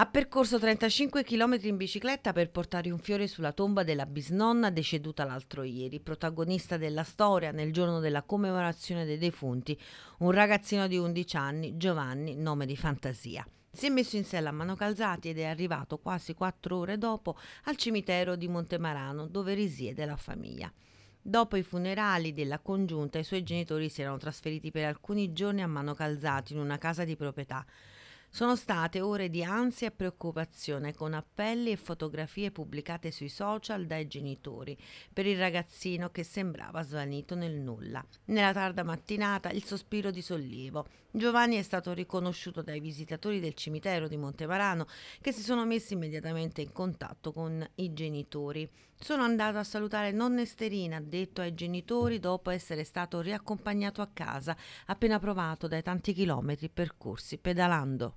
Ha percorso 35 km in bicicletta per portare un fiore sulla tomba della bisnonna deceduta l'altro ieri, protagonista della storia nel giorno della commemorazione dei defunti, un ragazzino di 11 anni, Giovanni, nome di fantasia. Si è messo in sella a mano calzati ed è arrivato quasi quattro ore dopo al cimitero di Montemarano, dove risiede la famiglia. Dopo i funerali della congiunta, i suoi genitori si erano trasferiti per alcuni giorni a mano calzati in una casa di proprietà. Sono state ore di ansia e preoccupazione con appelli e fotografie pubblicate sui social dai genitori per il ragazzino che sembrava svanito nel nulla. Nella tarda mattinata il sospiro di sollievo. Giovanni è stato riconosciuto dai visitatori del cimitero di Montevarano che si sono messi immediatamente in contatto con i genitori. Sono andato a salutare nonna Esterina, ha detto ai genitori dopo essere stato riaccompagnato a casa appena provato dai tanti chilometri percorsi pedalando.